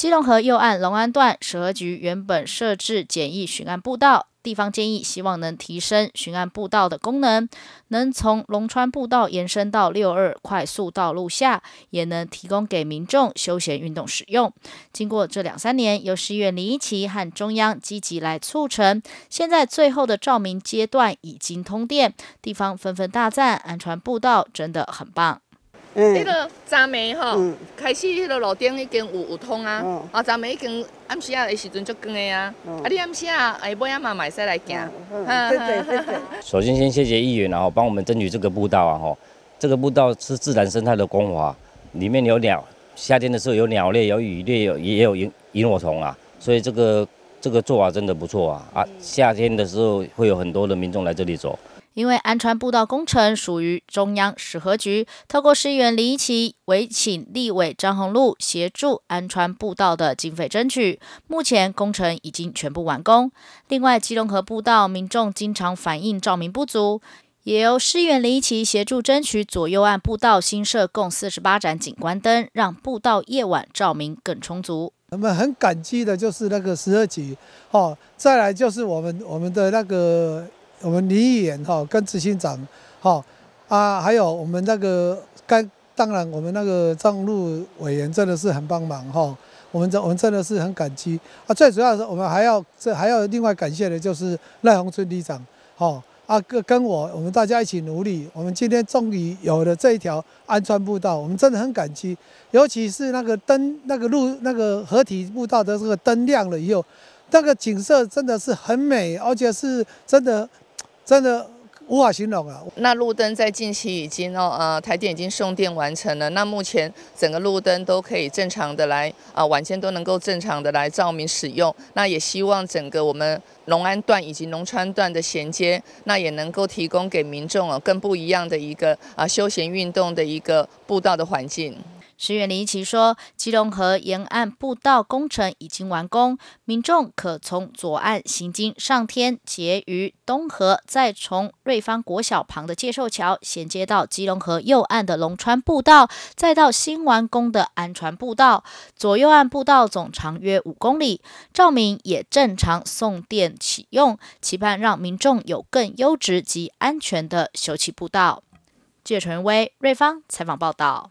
基隆河右岸龙安段，蛇局原本设置简易巡岸步道，地方建议希望能提升巡岸步道的功能，能从龙川步道延伸到六二快速道路下，也能提供给民众休闲运动使用。经过这两三年，由市议员林一奇和中央积极来促成，现在最后的照明阶段已经通电，地方纷纷大赞安全步道真的很棒。迄个站梅吼，开始迄个路顶已经有有通啊，啊站梅已经暗时啊的时阵就关的啊，啊你暗时啊，哎，要阿嘛买些来行。首先先谢谢议员，然后帮我们争取这个步道啊吼，这个步道是自然生态的光华，里面有鸟，夏天的时候有鸟类，有鱼类，有也有萤萤火虫啊，所以这个这个做法真的不错啊啊，夏天的时候会有很多的民众来这里走。因为安川步道工程属于中央史和局，透过市议员林一琪委请立委张宏禄协助安川步道的经费争取，目前工程已经全部完工。另外，基隆河步道民众经常反映照明不足，也由市议员林一琪协助争取左右岸步道新设共四十八盏景观灯，让步道夜晚照明更充足。我们很感激的就是那个十二局，哦，再来就是我们我们的那个。我们李议员哈跟执行长哈啊，还有我们那个，跟当然我们那个政路委员真的是很帮忙哈，我们真我们真的是很感激啊。最主要的是我们还要这还要另外感谢的就是赖宏春里长哈啊，跟跟我我们大家一起努力，我们今天终于有了这一条安川步道，我们真的很感激。尤其是那个灯那个路那个合体步道的这个灯亮了以后，那个景色真的是很美，而且是真的。真的无法形容啊！那路灯在近期已经哦呃，台电已经送电完成了，那目前整个路灯都可以正常的来啊晚间都能够正常的来照明使用。那也希望整个我们龙安段以及龙川段的衔接，那也能够提供给民众啊，更不一样的一个啊休闲运动的一个步道的环境。石原林奇说，基隆河沿岸步道工程已经完工，民众可从左岸行经上天结于东河，再从瑞芳国小旁的介寿桥衔接到基隆河右岸的龙川步道，再到新完工的安船步道。左右岸步道总长约五公里，照明也正常送电启用，期盼让民众有更优质及安全的休憩步道。记者陈威，瑞芳采访报道。